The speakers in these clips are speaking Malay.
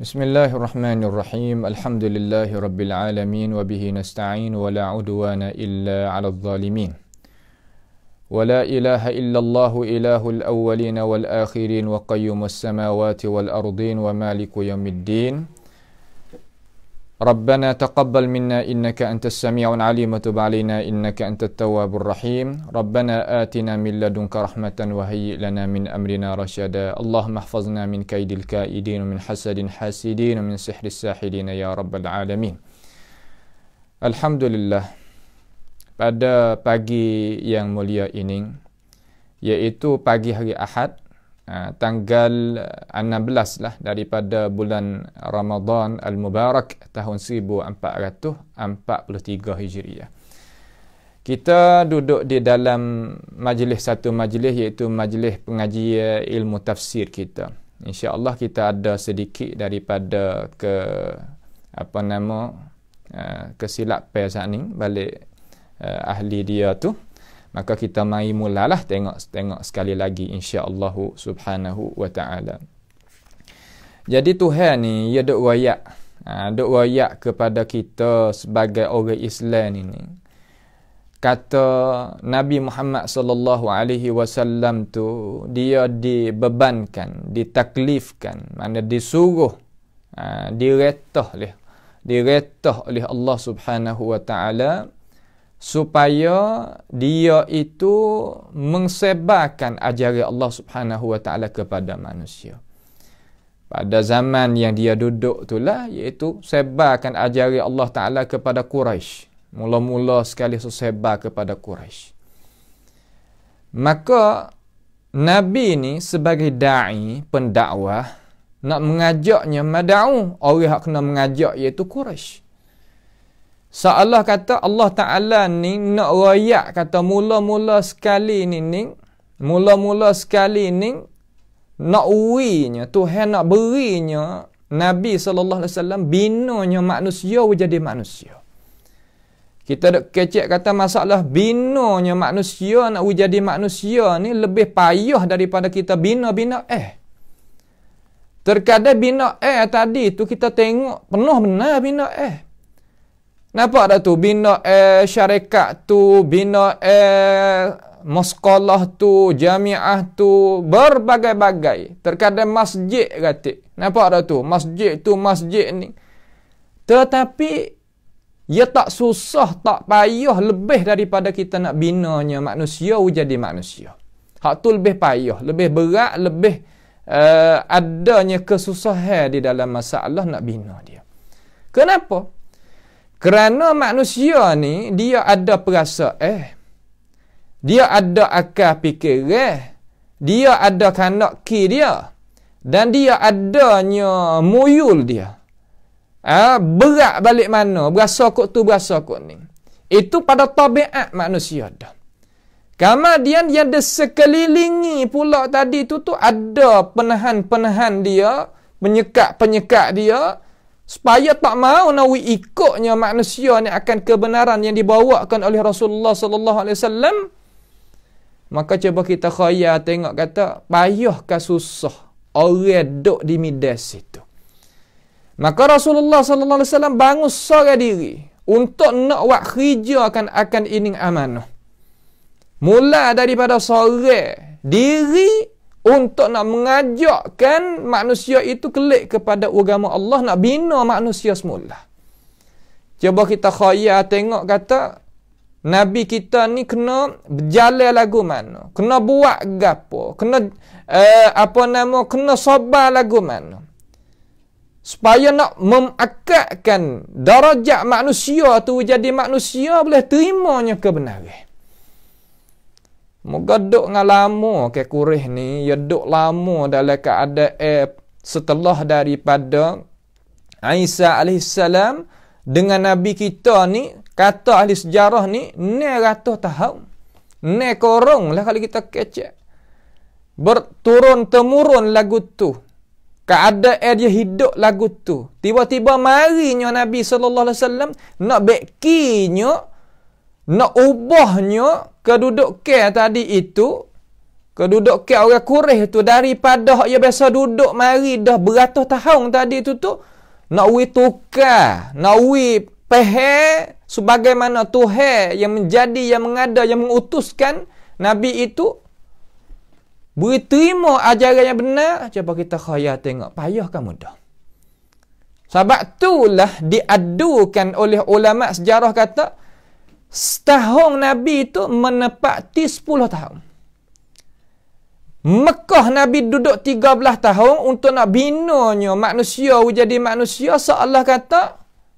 بسم الله الرحمن الرحيم الحمد لله رب العالمين وبه نستعين ولا عدوان إلا على الظالمين ولا إله إلا الله إله الأولين والآخرين وقيم السماوات والأرضين ومالك يوم الدين ربنا تقبل منا انك انت السميع العليم وتب علينا انك انت التواب الرحيم ربنا اتنا من لدنك رحمه وهيئ لنا من امرنا رشدا اللهم احفظنا من كيد الكائدين ومن حسد الحاسدين ومن سحر الساحرين يا رب العالمين الحمد لله pada pagi yang mulia ini yaitu pagi hari Ahad Ah, tanggal 16 ah, lah daripada bulan Ramadan Al-Mubarak tahun 1443 Hijriah. Kita duduk di dalam majlis satu majlis iaitu majlis pengajian eh, ilmu tafsir kita. InsyaAllah kita ada sedikit daripada ke apa nama ah, kesilapan saat ni balik ahli dia tu maka kita mai mulalah tengok tengok sekali lagi insya-Allah subhanahu wa taala. Jadi Tuhan ni ia duk royak. Ha, duk royak kepada kita sebagai orang Islam ini. Kata Nabi Muhammad sallallahu alaihi wasallam tu dia dibebankan, ditaklifkan, mana disuruh ha, diretah oleh diretah oleh Allah Subhanahu wa taala supaya dia itu mengsebarkan ajaran Allah Subhanahu wa taala kepada manusia. Pada zaman yang dia duduk itulah iaitu sebarkan ajaran Allah taala kepada Quraisy. Mula-mula sekali sesebar kepada Quraisy. Maka Nabi ini sebagai da'i, pendakwah, nak mengajaknya mada'u. Orang hak kena mengajak iaitu Quraisy. Seolah kata Allah Ta'ala ni nak royak kata mula-mula sekali ni ni. Mula-mula sekali ni nak uinya. Tuhan nak berinya Nabi SAW binunya manusia jadi manusia. Kita dok kecek kata masalah binunya manusia nak jadi manusia ni lebih payah daripada kita bina-bina eh. Terkadang bina eh tadi tu kita tengok penuh benar bina eh. Nampak dah tu bina eh, syarikat tu, bina eh, muskolah tu, jamiah tu, berbagai-bagai. Terkadang masjid katik. Nampak dah tu, masjid tu, masjid ni. Tetapi, ia ya tak susah, tak payah lebih daripada kita nak binanya manusia, jadi manusia. Hak tu lebih payah, lebih berat, lebih uh, adanya kesusahan di dalam masalah nak bina dia. Kenapa? Kerana manusia ni dia ada perasa eh. Dia ada akal fikir eh. Dia ada kanak ki dia. Dan dia adanya muyul dia. Ah ha, berat balik mana? Berasa kok tu berasa kok ni. Itu pada tabiat manusia dah. Kemudian yang sekelilingi pula tadi tu tu ada penahan-penahan dia, penyekat-penyekat penyekat dia supaya tak mau nawi ikutnya manusia ni akan kebenaran yang dibawakan oleh Rasulullah sallallahu alaihi wasallam maka cuba kita khayal tengok kata payah ke susah orang duduk di midas situ maka Rasulullah sallallahu alaihi wasallam bangun sore diri untuk nak wak kerja akan akan ini amanah mula daripada sore diri untuk nak mengajakkan manusia itu kelik kepada agama Allah nak bina manusia semula cuba kita khayal tengok kata Nabi kita ni kena berjalan lagu mana kena buat gapo kena uh, apa nama kena sabar lagu mana supaya nak memakatkan darajat manusia tu jadi manusia boleh terimanya kebenaran Moga duk dengan lama ke kurih ni, ya duk lama dalam keadaan eh, setelah daripada Isa AS dengan Nabi kita ni, kata ahli sejarah ni, ni ratuh tahun. Ni korong lah kalau kita kecek. Berturun temurun lagu tu. Keadaan dia hidup lagu tu. Tiba-tiba marinya Nabi SAW nak bekinya nak ubahnya kedudukan tadi itu keduduk kedudukan orang Quraisy tu daripada hak ya biasa duduk mari dah beratus tahun tadi tu tu nak wi tukar nak wi pehe sebagaimana tuhe yang menjadi yang mengada yang mengutuskan nabi itu beri terima ajaran yang benar cuba kita khaya tengok payah kamu dah sebab itulah diadukan oleh ulama sejarah kata setahun Nabi itu menepati 10 tahun. Mekah Nabi duduk 13 tahun untuk nak binanya manusia jadi manusia seolah kata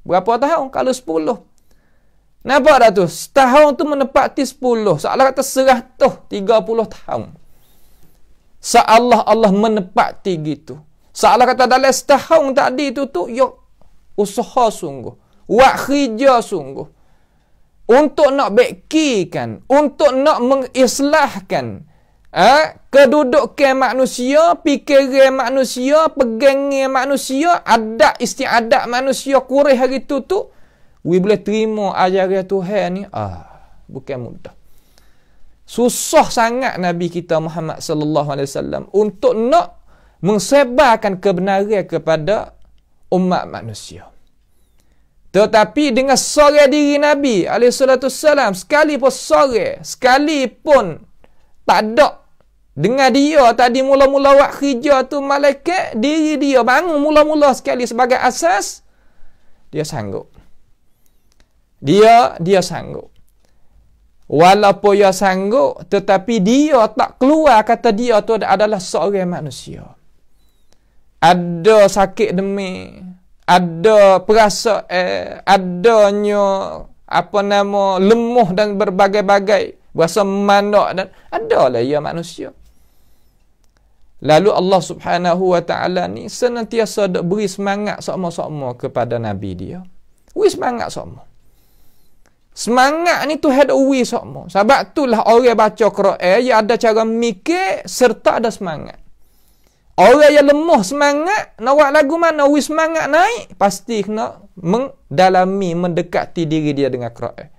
berapa tahun kalau 10. Nampak dah tu? Setahun tu menepati 10. Seolah kata tiga puluh tahun. Seolah Allah menepati gitu. Seolah kata dalam setahun tadi tu tu yuk usaha sungguh. Wak sungguh untuk nak bekikan, untuk nak mengislahkan eh, ha? kedudukan manusia, fikiran manusia, pegangnya manusia, adat istiadat manusia kurih hari itu tu, we boleh terima ajaran Tuhan ni, ah, bukan mudah. Susah sangat Nabi kita Muhammad sallallahu alaihi wasallam untuk nak mengsebarkan kebenaran kepada umat manusia. Tetapi dengan sore diri Nabi alaihissalam sekali pun sore, sekali pun tak ada dengan dia tadi mula-mula wak kerja tu malaikat diri dia bangun mula-mula sekali sebagai asas dia sanggup. Dia dia sanggup. Walaupun dia sanggup tetapi dia tak keluar kata dia tu adalah seorang manusia. Ada sakit demi ada perasa eh, adanya apa nama lemah dan berbagai-bagai rasa mandak dan adalah ia manusia lalu Allah Subhanahu wa taala ni senantiasa dok beri semangat sama-sama kepada nabi dia wis semangat sama Semangat ni tu had away sama. Sebab itulah orang baca Quran, dia eh, ada cara mikir serta ada semangat. Orang yang lemah semangat, nak buat lagu mana, wis semangat naik, pasti kena mendalami, mendekati diri dia dengan Quran.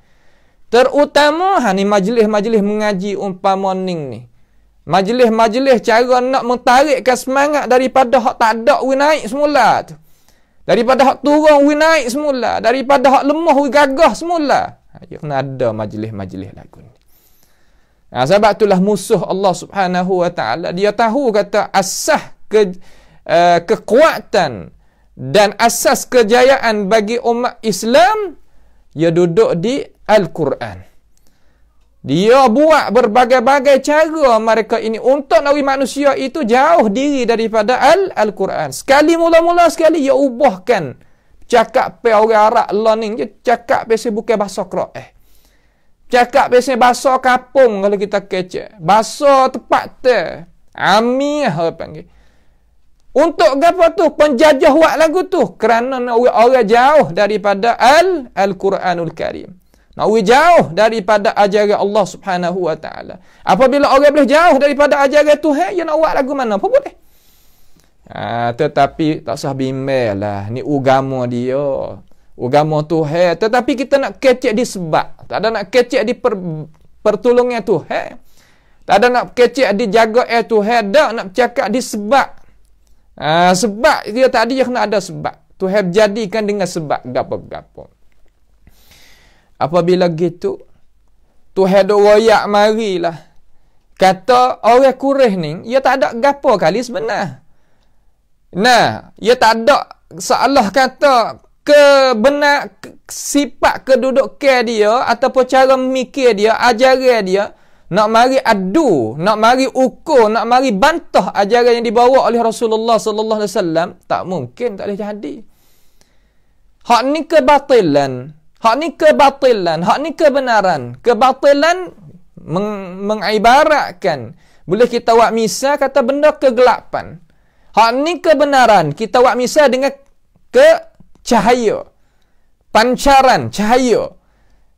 Terutama, ha, ni majlis-majlis mengaji umpama ni. Majlis-majlis cara nak mentarikkan semangat daripada hak tak ada wis naik semula tu. Daripada hak turun wis naik semula. Daripada hak lemah wis gagah semula. Ha, kena ada majlis-majlis lagu ni. Ha, sebab itulah musuh Allah Subhanahu Wa Taala. Dia tahu kata asah ke, uh, kekuatan dan asas kejayaan bagi umat Islam ia duduk di Al-Quran. Dia buat berbagai-bagai cara mereka ini untuk nabi manusia itu jauh diri daripada Al Al-Quran. Sekali mula-mula sekali ia ubahkan cakap pe orang Arab learning je cakap pe bukan bahasa Quran. Eh, Cakap biasanya bahasa kapung kalau kita kecek. Bahasa tepat tu. Amiah orang panggil. Untuk apa tu? Penjajah buat lagu tu. Kerana nak uji orang jauh daripada al Al-Quranul Karim. Nak uji jauh daripada ajaran Allah subhanahu wa ta'ala. Apabila orang boleh jauh daripada ajaran tu, hey, you nak buat lagu mana pun boleh. Ha, tetapi tak sah bimbel lah. Ni ugama dia agama tu he tetapi kita nak kecek di sebab tak ada nak kecek di per, pertolongan tu tak ada nak kecek di jaga eh tu he nak cakap di sebab ha, sebab dia tadi dia kena ada sebab tu have jadikan dengan sebab gapo-gapo apabila gitu tu he do royak marilah kata orang kureh ni ia tak ada gapo kali sebenar nah ia tak ada seolah kata kebenar sifat keduduk care dia ataupun cara mikir dia ajaran dia nak mari adu nak mari ukur nak mari bantah ajaran yang dibawa oleh Rasulullah sallallahu alaihi wasallam tak mungkin tak boleh jadi hak ni kebatilan hak ni kebatilan hak ni kebenaran kebatilan meng- mengibaratkan boleh kita buat misal kata benda kegelapan hak ni kebenaran kita buat misal dengan ke cahaya. Pancaran cahaya.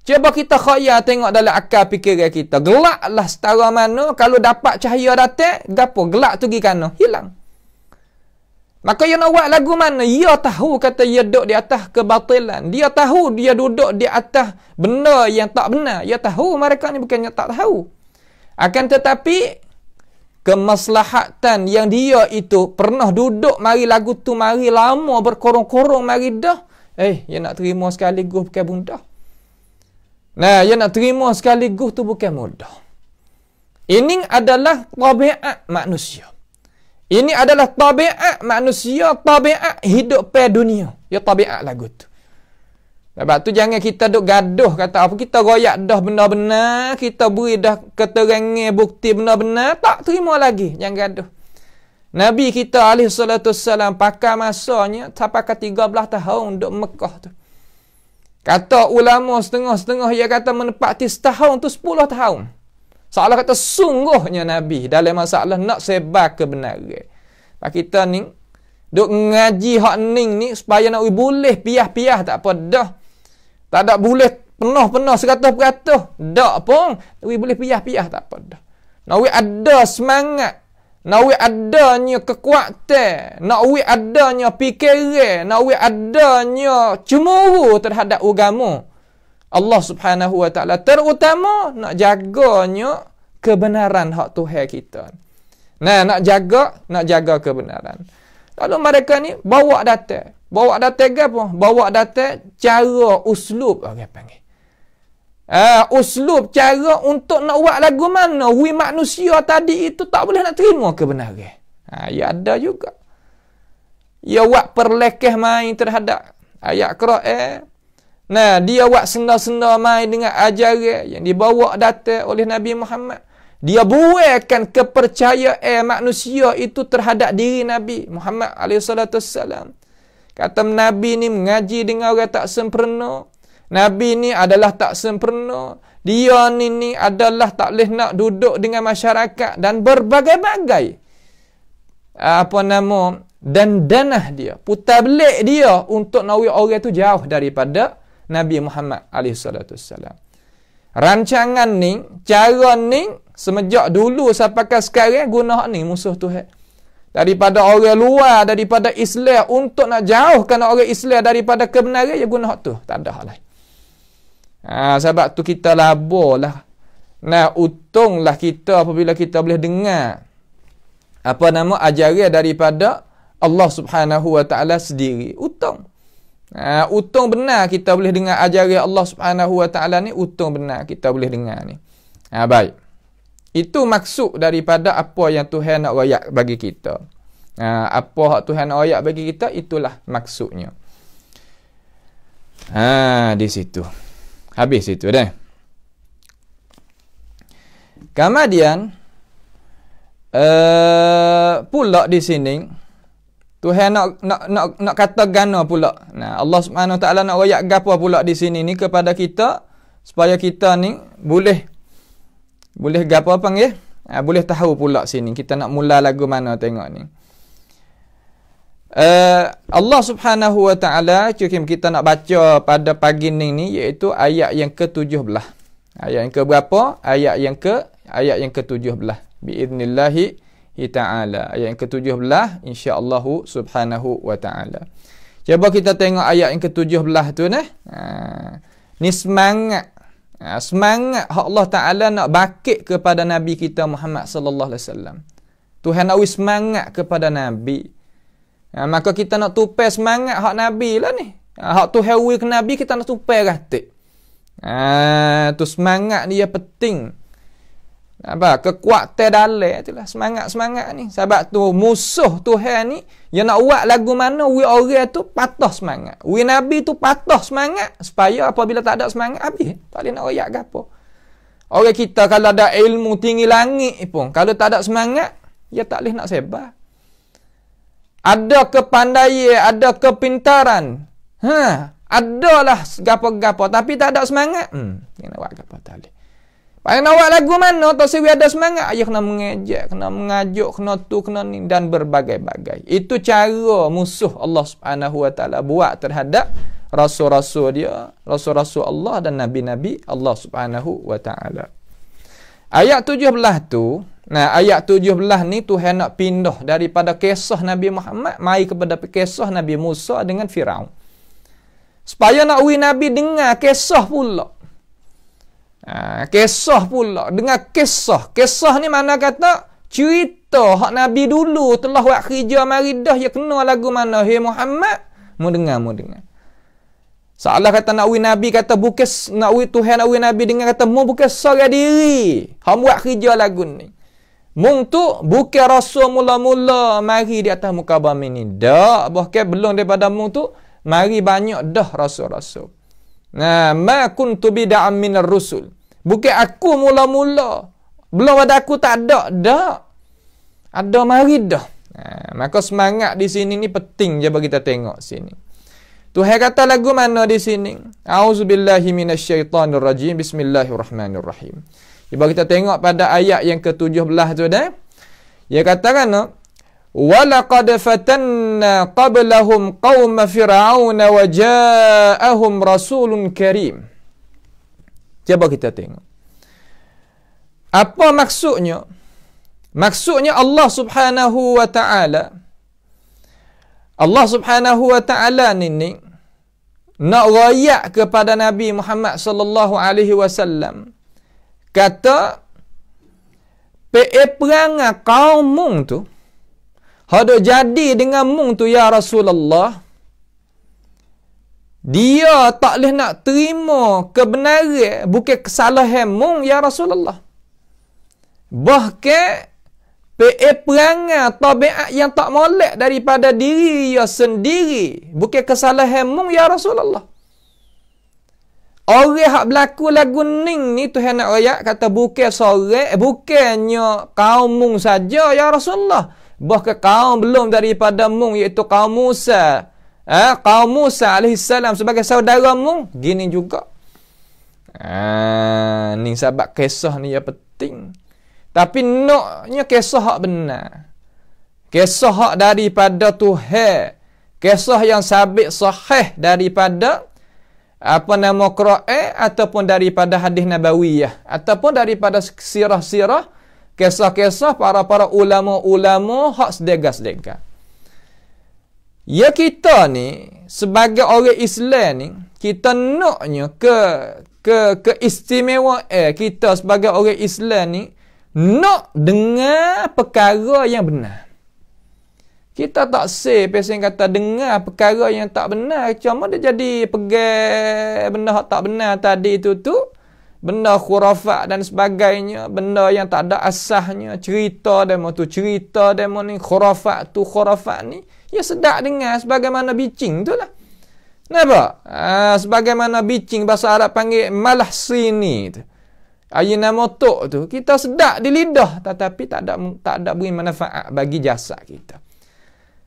Cuba kita khayal tengok dalam akal fikiran kita. Gelaklah setara mana kalau dapat cahaya datang, gapo gelak tu gi kano, hilang. Maka yang nak buat lagu mana? Dia tahu kata dia duduk di atas kebatilan. Dia tahu dia duduk di atas benda yang tak benar. Dia tahu mereka ni bukannya tak tahu. Akan tetapi kemaslahatan yang dia itu pernah duduk mari lagu tu mari lama berkorong-korong mari dah eh yang nak terima sekali sekaligus bukan mudah nah yang nak terima sekali sekaligus tu bukan mudah ini adalah tabiat manusia ini adalah tabiat manusia tabiat hidup pe dunia ya tabiat lagu tu sebab tu jangan kita duk gaduh kata apa kita royak dah benar-benar, kita beri dah keterangan bukti benar-benar, tak terima lagi. Jangan gaduh. Nabi kita alaihi salatu wasallam pakai masanya sampai ke 13 tahun duk Mekah tu. Kata ulama setengah-setengah dia kata menepati setahun tu 10 tahun. Salah kata sungguhnya Nabi dalam masalah nak sebar kebenaran. Pak kita ni duk ngaji hak ning ni supaya nak boleh piah-piah tak apa dah tak ada boleh penuh-penuh seratus peratus. Tak pun. Awak boleh piah-piah tak apa dah. Awak ada semangat. Nak we adanya kekuatan, nak we adanya fikiran, nak we adanya cemburu terhadap agama. Allah Subhanahu Wa Taala terutama nak jaganya kebenaran hak Tuhan kita. Nah, nak jaga, nak jaga kebenaran. Lalu mereka ni bawa datang. Bawa datang apa? Bawa data cara uslub orang okay, panggil. Uh, uslub cara untuk nak buat lagu mana hui manusia tadi itu tak boleh nak terima kebenaran ha, ya ada juga ya buat perlekeh main terhadap ayat kera eh. nah dia buat senda-senda main dengan ajaran yang dibawa data oleh Nabi Muhammad dia buatkan kepercayaan manusia itu terhadap diri Nabi Muhammad alaihissalatussalam. Kata Nabi ni mengaji dengan orang tak sempurna. Nabi ni adalah tak sempurna. Dia ni ni adalah tak boleh nak duduk dengan masyarakat dan berbagai-bagai. Apa nama? Dan danah dia. Putar belik dia untuk nawi orang tu jauh daripada Nabi Muhammad SAW. Rancangan ni, cara ni, semenjak dulu sampai sekarang, guna ni musuh Tuhan daripada orang luar daripada Islam untuk nak jauhkan orang Islam daripada kebenaran ya guna hak tu tak ada lah ha, sebab tu kita labur lah nah untunglah kita apabila kita boleh dengar apa nama ajaran daripada Allah Subhanahu Wa Taala sendiri untung ha, untung benar kita boleh dengar ajaran Allah Subhanahu Wa Taala ni untung benar kita boleh dengar ni ha, baik itu maksud daripada apa yang Tuhan nak royak bagi kita. Ha, apa hak Tuhan nak royak bagi kita, itulah maksudnya. Ha, di situ. Habis itu dah. Kemudian, uh, pula di sini, Tuhan nak, nak, nak, nak kata gana pula. Nah, Allah SWT nak royak gapa pula di sini ni kepada kita, supaya kita ni boleh boleh gapa pang ya? Ah, ha, boleh tahu pula sini kita nak mula lagu mana tengok ni. Uh, Allah Subhanahu Wa Taala cukup kita nak baca pada pagi ni ni iaitu ayat yang ke-17. Ayat yang ke berapa? Ayat yang ke ayat yang ke-17. Biiznillahi Taala. Ayat yang ke-17 insya-Allah Subhanahu Wa Taala. Cuba kita tengok ayat yang ke-17 tu nah. Ha. Ni semangat Ha, semangat Allah Taala nak bakit kepada nabi kita Muhammad sallallahu alaihi wasallam. Tuhan nak semangat kepada nabi. Ha, maka kita nak tupai semangat hak nabi lah ni. Ha, hak tu hawi ke nabi kita nak tupai ratik. Ha, tu semangat dia penting apa kekuatan dalam itulah semangat-semangat ni sebab tu musuh Tuhan ni yang nak buat lagu mana we orang tu patah semangat we nabi tu patah semangat supaya apabila tak ada semangat habis tak boleh nak royak gapo apa orang kita kalau ada ilmu tinggi langit pun kalau tak ada semangat ya tak boleh nak sebar ada kepandaian ada kepintaran ha adalah gapo-gapo tapi tak ada semangat hmm nak buat gapo tak boleh Paling awak lagu mana atau sewi ada semangat ayah kena mengejek, kena mengajuk, kena tu, kena ni dan berbagai-bagai. Itu cara musuh Allah Subhanahu Wa Taala buat terhadap rasul-rasul dia, rasul-rasul Allah dan nabi-nabi Allah Subhanahu Wa Taala. Ayat 17 tu, nah ayat tujuh belah ni tu nak pindah daripada kisah Nabi Muhammad mai kepada kisah Nabi Musa dengan Firaun. Supaya nak wi Nabi dengar kisah pula. Ha, kisah pula. dengan kisah. Kisah ni mana kata? Cerita hak Nabi dulu telah buat kerja maridah. Ya kena lagu mana? Hei Muhammad. Mu dengar, mu dengar. Salah kata nak wui Nabi kata bukis. Nak wui Tuhan, nak wui Nabi dengar kata. Mu bukis sara diri. Hak buat kerja lagu ni. Mung tu buka rasul mula-mula mari di atas muka bumi ni. Dah, bahkan belum daripada mung tu mari banyak dah rasul-rasul. Nah, ma tu bid'am minar rusul. Bukan aku mula-mula. Belum ada aku tak ada, dak. Ada mari dah. Nah, maka semangat di sini ni penting je bagi kita tengok sini. Tuhan kata lagu mana di sini? Auzubillahi minasyaitonirrajim. Bismillahirrahmanirrahim. Cuba kita tengok pada ayat yang ke-17 tu dah. Dia kata kan, no? ولقد فتنا قبلهم Fir'aun, فرعون وجاءهم رسول كريم Cuba kita tengok. Apa maksudnya? Maksudnya Allah Subhanahu wa taala Allah Subhanahu wa taala ni ni nak royak kepada Nabi Muhammad sallallahu alaihi wasallam kata pe perang kaum tu Hada jadi dengan mung tu ya Rasulullah. Dia tak boleh nak terima kebenaran bukan kesalahan mung ya Rasulullah. Bahkan pe perangai tabiat yang tak molek daripada diri ia sendiri bukan kesalahan mung ya Rasulullah. Orang hak berlaku lagu ning ni tu hendak rakyat kata bukan sore eh, bukannya kaum mung saja ya Rasulullah bahkan kaum belum daripada mu iaitu kaum Musa eh, kaum Musa alaihissalam sebagai saudara mu gini juga ah, ni sebab kisah ni ya penting tapi noknya kisah hak benar kisah hak daripada tuhe, kisah yang sabit sahih daripada apa nama Quran ataupun daripada hadis Nabawiyah ataupun daripada sirah-sirah kisah-kisah para-para ulama-ulama hak sedega-sedega. Ya kita ni sebagai orang Islam ni kita naknya ke ke keistimewaan eh, kita sebagai orang Islam ni nak dengar perkara yang benar. Kita tak say pesen kata dengar perkara yang tak benar cuma dia jadi pegang benda hak tak benar tadi itu tu, tu benda khurafat dan sebagainya, benda yang tak ada asahnya, cerita demo tu, cerita demo ni, khurafat tu, khurafat ni, ya sedap dengar sebagaimana bicing tu lah. Kenapa? Ha, sebagaimana bicing bahasa Arab panggil malah sini tu. Ayin nama tok tu, kita sedap di lidah tetapi tak ada tak ada beri manfaat bagi jasa kita.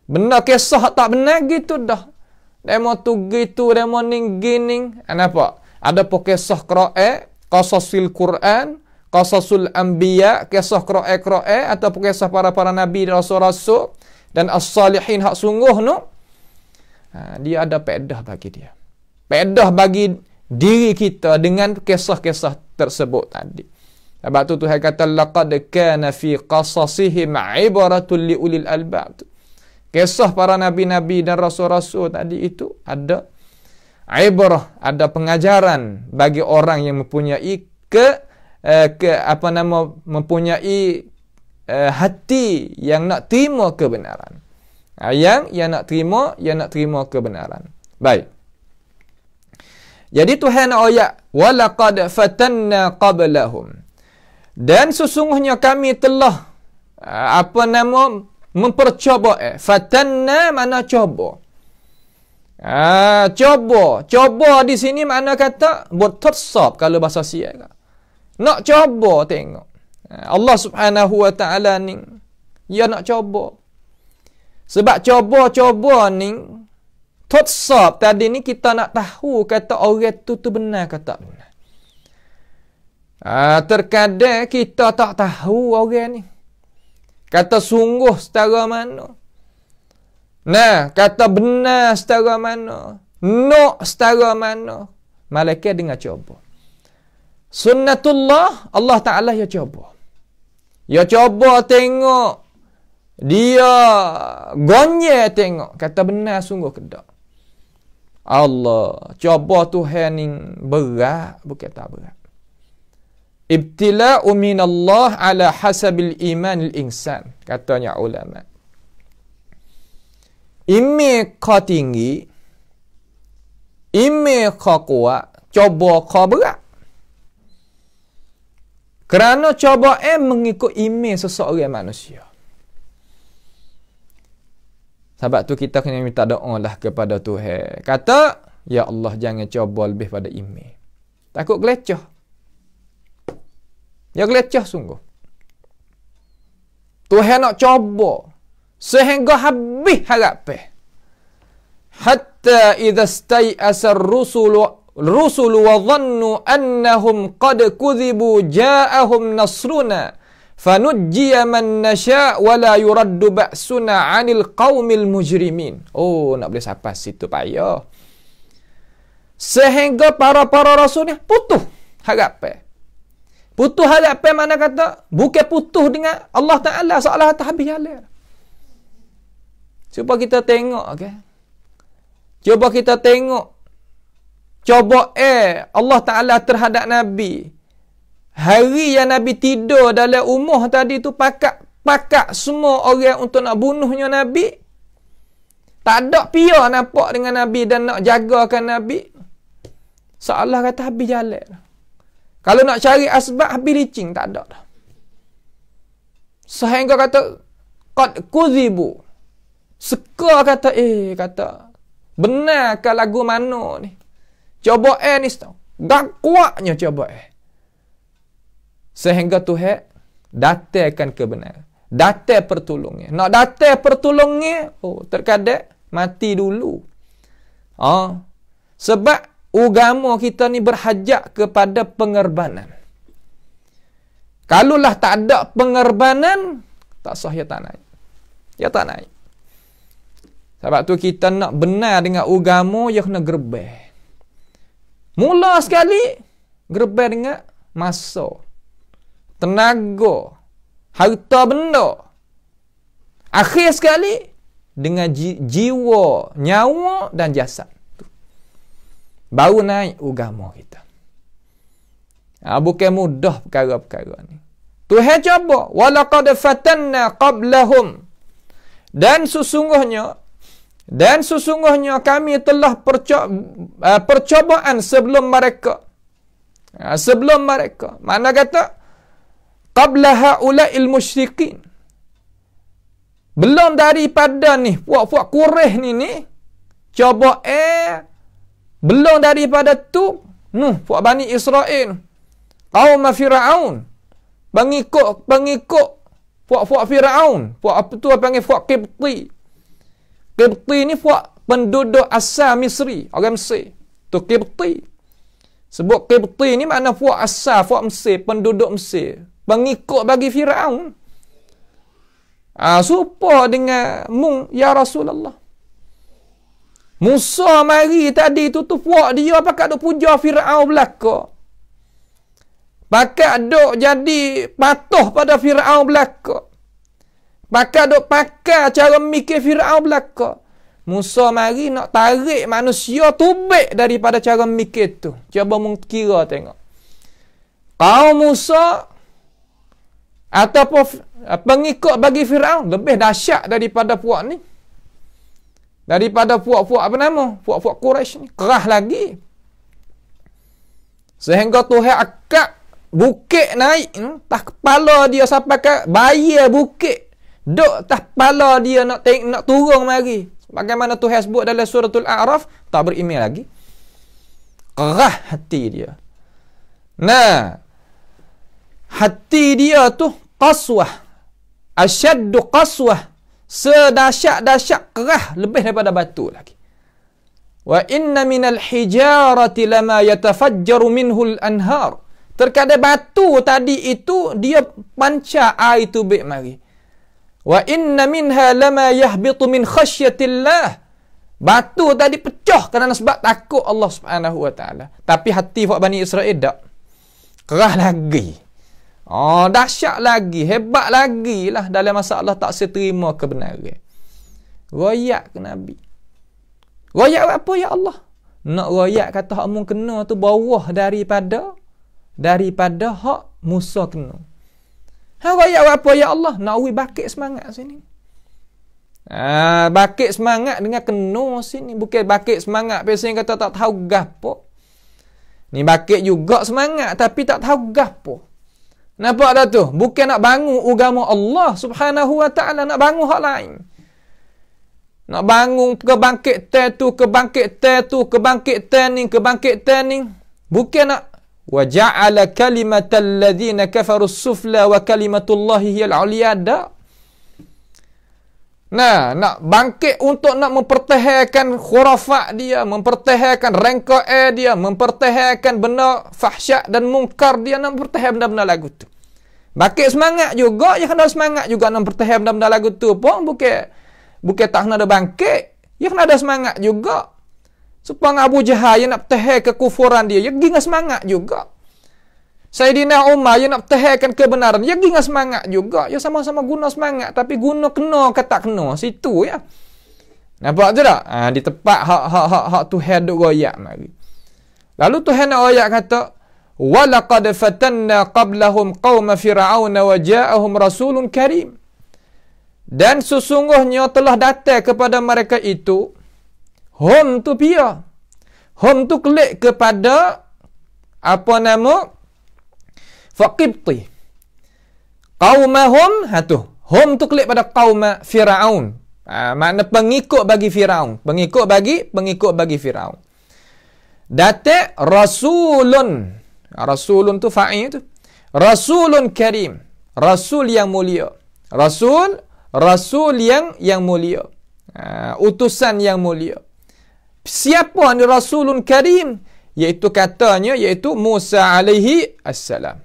Benda kisah tak benar gitu dah. Demo tu gitu, demo ning gining. Kenapa? Ada pokok kisah Quran, qasasil Quran, qasasul anbiya, kisah qira'a-qira'a ataupun kisah para-para nabi dan rasul-rasul dan as-salihin hak sungguh nu ha, dia ada pedah bagi dia. Pedah bagi diri kita dengan kisah-kisah tersebut tadi. Sebab tu Tuhan kata laqad kana fi qasasihim ibaratul liulil albab. Kisah para nabi-nabi dan rasul-rasul tadi itu ada ibrah ada pengajaran bagi orang yang mempunyai ke eh, ke apa nama mempunyai eh, hati yang nak terima kebenaran ah, yang yang nak terima yang nak terima kebenaran baik jadi Tuhan ayat walaqad fatanna qablahum dan sesungguhnya kami telah ah, apa nama mempercoba eh fatanna mana cuba Ah, cuba, cuba di sini mana kata buat sob kalau bahasa siap. Nak cuba tengok. Ah, Allah Subhanahu Wa Taala ni ya nak cuba. Sebab cuba-cuba ni tersob tadi ni kita nak tahu kata orang tu tu benar ke tak benar. Ah, terkadang kita tak tahu orang ni. Kata sungguh setara mana. Nah, kata benar setara mana? Nak setara mana? Malaikat dengar cuba. Sunnatullah, Allah Ta'ala ya cuba. Ya cuba tengok. Dia gonye tengok. Kata benar sungguh kedak. Allah, cuba Tuhan ni berat. Bukan tak berat. Ibtila'u minallah ala hasabil iman al-insan. Katanya ulama'. Ime me tinggi, ime in me coba kha berat kerana coba eh mengikut ime seseorang manusia. Sebab tu kita kena minta doa lah kepada Tuhan. Kata, Ya Allah jangan coba lebih pada ime. Takut gelecoh. Ya gelecoh sungguh. Tuhan nak coba sehingga habis harap hatta idza stai'asa asal rusul rusul wa dhannu annahum qad kudhibu ja'ahum nasruna fanujjiya man nasha wala la yuraddu ba'suna 'anil qaumil mujrimin oh nak boleh sapa situ payah sehingga para-para rasul ni putus harap putus harap mana kata bukan putuh dengan Allah Taala seolah-olah habis jalan Cuba kita tengok okey. Cuba kita tengok Coba eh Allah Ta'ala terhadap Nabi Hari yang Nabi tidur dalam umuh tadi tu Pakak-pakak semua orang untuk nak bunuhnya Nabi Tak ada pia nampak dengan Nabi dan nak jagakan Nabi Seolah kata habis jalan Kalau nak cari asbab habis licin tak ada Sehingga kata Qad kuzibu Suka kata, eh kata, benar benarkah lagu mana ni? Coba eh ni setahun. Dan kuatnya coba eh. Sehingga tu hek, datarkan kebenaran. Datar pertolongnya. Nak datar pertolongnya, oh terkadang mati dulu. Oh. Sebab ugamu kita ni berhajak kepada pengorbanan. Kalau lah tak ada pengorbanan, tak sah ya tak naik. Ya tak naik. Sebab tu kita nak benar dengan ugamu ya kena gerbeh. Mula sekali gerbeh dengan masa. Tenaga, harta benda. Akhir sekali dengan jiwa, nyawa dan jasad. Baru naik ugamu kita. Ha, bukan mudah perkara-perkara ni. Tuhan cuba. Walakad fatanna qablahum. Dan sesungguhnya, dan sesungguhnya kami telah percoba, eh, percobaan sebelum mereka. Ah, sebelum mereka. Mana kata? Qabla ilmu musyriqin. Belum daripada ni, puak-puak kureh ni ni, coba eh, belum daripada tu, nuh, puak Bani Israel, kaum Fir'aun, pengikut, pengikut, puak-puak Fir'aun, puak apa tu, apa panggil puak Qibti, Qibti ni puak penduduk asal Misri, orang Mesir. Tu Qibti. Sebut Qibti ni makna puak asal, puak Mesir, penduduk Mesir. Pengikut bagi Firaun. Ah supa dengan mung ya Rasulullah. Musa mari tadi tu tu puak dia pakat duk puja Firaun belaka. Pakai duk jadi patuh pada Firaun belaka. Bakal dok pakai cara mikir Fir'aun belaka. Musa mari nak tarik manusia tubik daripada cara mikir tu. Cuba mengkira tengok. Kau Musa ataupun eh, pengikut bagi Fir'aun lebih dahsyat daripada puak ni. Daripada puak-puak apa nama? Puak-puak Quraisy ni. Kerah lagi. Sehingga Tuhan akak bukit naik. Hmm, tak kepala dia sampai ke bayar bukit Duk atas pala dia nak tengok nak turun lagi. Bagaimana tu hasbuk dalam suratul A'raf, tak berimil lagi. Kerah hati dia. Nah. Hati dia tu qaswah. Asyaddu qaswah. Sedahsyat-dahsyat kerah lebih daripada batu lagi. Wa inna minal hijarati lama yatafajjaru minhul anhar. Terkadang batu tadi itu dia pancar air tu baik mari. Wa inna minha lama yahbitu min khasyatillah. Batu tadi pecah kerana sebab takut Allah Subhanahu wa taala. Tapi hati Fuad Bani Israel tak Kerah lagi. Oh, dahsyat lagi, hebat lagi lah dalam masa Allah tak seterima kebenaran. Royak ke Nabi. Royak apa ya Allah? Nak royak kata hak mung kena tu bawah daripada daripada hak Musa kena. Ha raya apa ya Allah? Nak ui bakit semangat sini. Ah, bakit semangat dengan kena sini. Bukan bakit semangat. Pesan kata tak tahu gapo. Ni bakit juga semangat tapi tak tahu gapo. Nampak tak tu? Bukan nak bangun agama Allah subhanahu wa ta'ala. Nak bangun hal lain. Nak bangun ke kebangkitan tu, kebangkitan tu, kebangkitan ni, kebangkitan ni. Bukan nak wa ja'ala kalimatal ladzina kafaru sufla wa kalimatullahi hiyal Nah, nak bangkit untuk nak mempertahankan khurafat dia, mempertahankan rangka dia, mempertahankan benda fahsyat dan mungkar dia nak mempertahankan benda-benda lagu tu. Bakit semangat juga, dia ya kena semangat juga nak mempertahankan benda-benda lagu tu pun bukan bukan tak nak ada bangkit, dia ya kena ada semangat juga Supaya Abu Jahal yang nak tehek kekufuran dia, ya gingga semangat juga. Sayyidina Umar yang nak tehekkan kebenaran, ya gingga semangat juga. Ya sama-sama guna semangat, tapi guna kena ke tak kena. Situ ya. Nampak tu tak? Ha, di tempat hak hak hak hak tu hendak royak mari. Lalu tu hendak royak kata, "Wa laqad fatanna qablahum qauma fir'aun wa ja'ahum rasulun Dan sesungguhnya telah datang kepada mereka itu hum tu pia hum tu klik kepada apa nama faqibti qaumahum ha tu hum tu klik pada kaum firaun ha, makna pengikut bagi firaun pengikut bagi pengikut bagi firaun date rasulun rasulun tu fa'il tu rasulun karim rasul yang mulia rasul rasul yang yang mulia ha, utusan yang mulia siapa ni Rasulun Karim? Iaitu katanya, iaitu Musa alaihi assalam.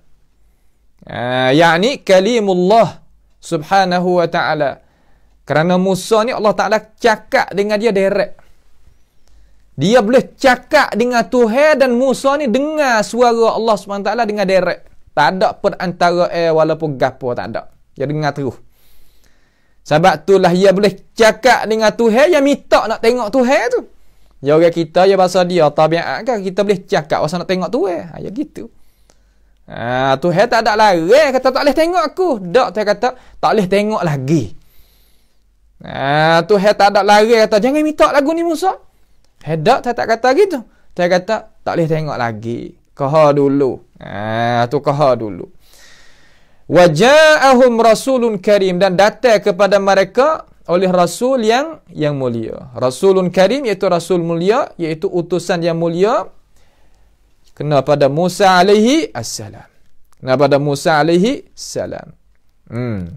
Uh, ah, yani kalimullah subhanahu wa ta'ala. Kerana Musa ni Allah Ta'ala cakap dengan dia direct. Dia boleh cakap dengan Tuhan dan Musa ni dengar suara Allah SWT dengan direct. Tak ada pun antara eh walaupun gapo tak ada. Dia dengar terus. Sebab itulah dia boleh cakap dengan Tuhan yang minta nak tengok Tuhan tu. Hai tu. Ya orang kita ya bahasa dia tabiat ah, kan kita boleh cakap pasal nak tengok tu eh. Ha ya gitu. Ha tu he tak ada lari eh. kata tak boleh tengok aku. Dak tu kata tak boleh tengok lagi. Ha tu he tak ada lari kata jangan minta lagu ni Musa. He dak tak tak kata gitu. Tak kata tak boleh tengok lagi. Kaha dulu. Ha tu kaha dulu. Wajahum Rasulun Karim dan datang kepada mereka oleh rasul yang yang mulia. Rasulun Karim iaitu rasul mulia iaitu utusan yang mulia kena pada Musa alaihi assalam. Kena pada Musa alaihi salam. Hmm.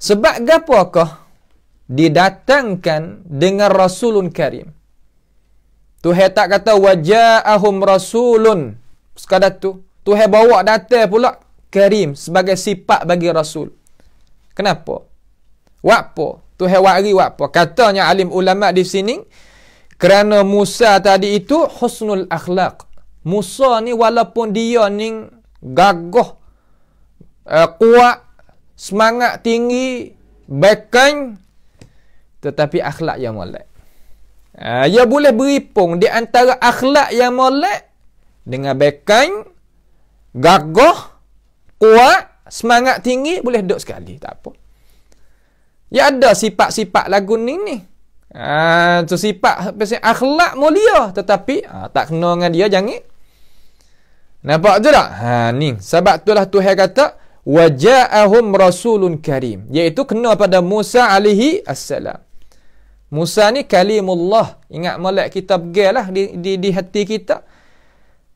Sebab gapakah didatangkan dengan rasulun Karim? Tuhan tak kata waja'ahum rasulun. Sekadar tu. Tuhan bawa datang pula Karim sebagai sifat bagi rasul. Kenapa? Wapo Tu hewari wakpo. Katanya alim ulama di sini. Kerana Musa tadi itu husnul akhlak. Musa ni walaupun dia ni gagah. Uh, eh, kuat. Semangat tinggi. Bekan. Tetapi akhlak yang molek. Uh, ia boleh beripung di antara akhlak yang molek. Dengan bekan. Gagah. Kuat. Semangat tinggi. Boleh duduk sekali. Tak apa. Ya ada sifat-sifat lagu ni ni. Ah, tu sifat pasal akhlak mulia tetapi ah, tak kena dengan dia jangan. Nampak tu tak? Ha ni sebab itulah Tuhan kata waja'ahum rasulun karim iaitu kena pada Musa alaihi assalam. Musa ni kalimullah. Ingat molek kita pergilah di, di, di hati kita.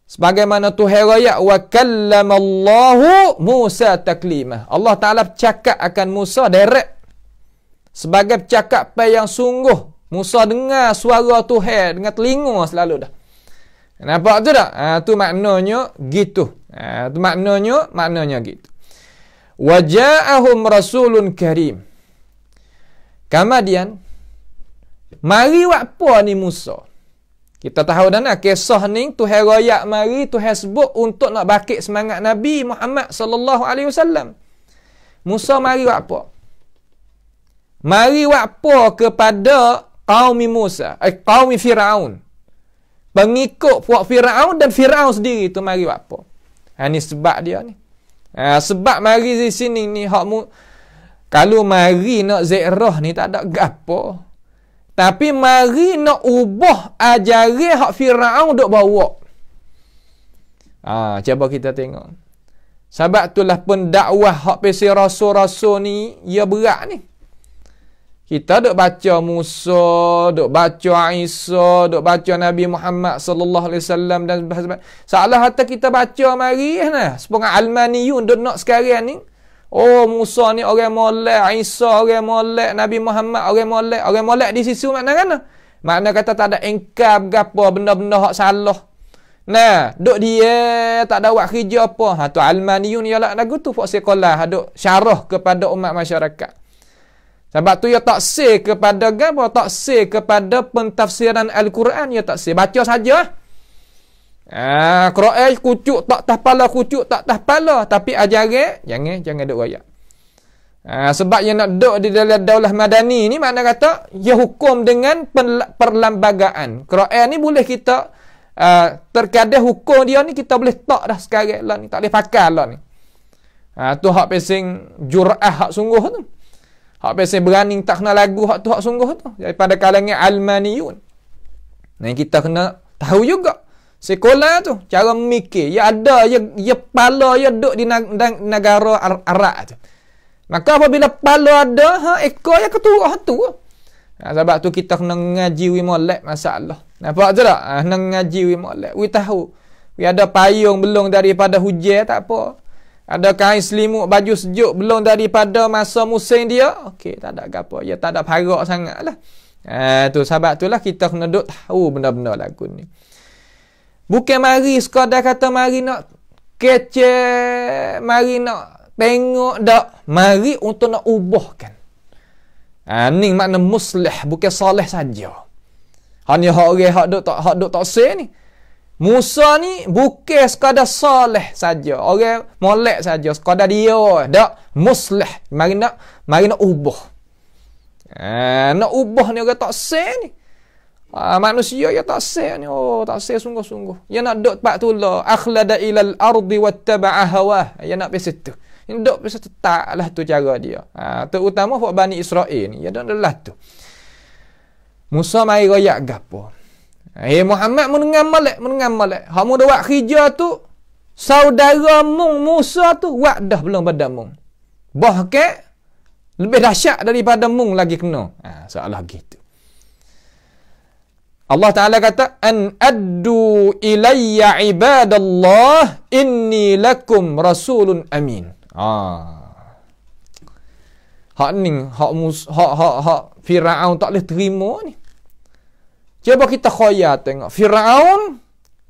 Sebagaimana tu herayat wa kallamallahu Musa taklima. Allah Ta'ala cakap akan Musa direct sebagai pe yang sungguh Musa dengar suara Tuhan dengan telinga selalu dah. Nampak tu tak? Ha, tu maknanya gitu. Ha, tu maknanya, maknanya gitu. Waja'ahum rasulun karim. Kemudian, mari wakpa ni Musa. Kita tahu dah nak kisah ni tu herayak mari tu hasbuk untuk nak bakit semangat Nabi Muhammad sallallahu alaihi wasallam. Musa mari wakpa. Mari wakpa kepada kaum Musa. Eh, kaum Fir'aun. Pengikut puak Fir'aun dan Fir'aun sendiri tu mari wakpa. Ha, ni sebab dia ni. Ha, sebab mari di sini ni hak mu... Kalau mari nak zikrah ni tak ada gapo. Tapi mari nak ubah ajari hak Fir'aun duk bawa. Ha, cuba kita tengok. Sebab itulah pendakwah hak pesi rasul-rasul ni, ia ya berat ni. Kita dok baca Musa, dok baca Isa, dok baca Nabi Muhammad sallallahu alaihi wasallam dan sebagainya. Salah hatta kita baca mari eh, nah. Sepung Almaniun duk nak sekarang ni. Oh Musa ni orang molek, Isa orang molek, Nabi Muhammad orang molek, orang molek di sisi mana kan? Makna kata tak ada engkar gapo benda-benda hak salah. Nah, dok dia tak ada buat kerja apa. Ha tu Almaniyun ialah lagu tu fok sekolah ha, duk syarah kepada umat masyarakat. Sebab tu ia tak sih kepada gambar, tak sih kepada pentafsiran Al-Quran, ia tak sih. Baca saja. Ah, kucuk tak tahpala, kucuk tak tahpala. Tapi ajarin, jangan, jangan duk rakyat. Ha, ah, sebab yang nak duk di dalam daulah madani ni, mana kata, ia hukum dengan perlambagaan. Quran ni boleh kita, ah, ha, terkadang hukum dia ni, kita boleh tak dah sekarang lah ni. Tak boleh pakai lah ni. Ah, tu hak pesing jurah hak sungguh tu. Hak biasa berani tak kena lagu hak tu hak sungguh tu. Daripada kalangan Almaniyun. Dan kita kena tahu juga. Sekolah tu. Cara mikir. Ya ada. Ya, ya pala. Ya duduk di negara Arab tu. Maka apabila pala ada. Ha, ekor ya ketua tu. Ha, sebab tu kita kena ngaji wi molek masalah. Nampak tu tak? Ha, kena ngaji wi molek. Wi tahu. Wi ada payung belum daripada hujan tak apa. Ada kain selimut baju sejuk belum daripada masa musim dia? Okey, tak ada apa. Ya tak ada parak sangatlah. Ah uh, tu sahabat tu lah kita kena duk tahu benda-benda lagu ni. Bukan mari sekadar kata mari nak kece, mari nak tengok dak, mari untuk nak ubahkan. Ah uh, ni makna muslih bukan soleh saja. Hanya hak orang hak duk tak hak duk tak ni. Musa ni bukan sekadar soleh saja. Orang molek saja. Sekadar dia. Tak. Musleh. Mari nak, mari nak ubah. Eh, nak ubah ni orang tak sah ni. Ah, manusia ya tak sah ni. Oh, tak sah sungguh-sungguh. Yang nak duduk tempat tu lah. Akhlada ilal ardi wa hawa. Yang nak pergi situ. Yang duduk pergi situ. Tak lah tu cara dia. Ha, ah, terutama buat Bani Israel ni. ya duduk lah tu. Musa mai royak gapo. Eh hey Muhammad mendengar malak, mendengar malak. Hak mu buat kerja tu, saudara mu Musa tu wak dah belum pada mu. Bahkan lebih dahsyat daripada mu lagi kena. Ha, soalah gitu. Allah Taala kata an addu ilayya ibadallah inni lakum rasulun amin. Ha. Hak ni mus, hak hak ha, Firaun tak boleh terima ni. Coba kita khoyar tengok. Firaun,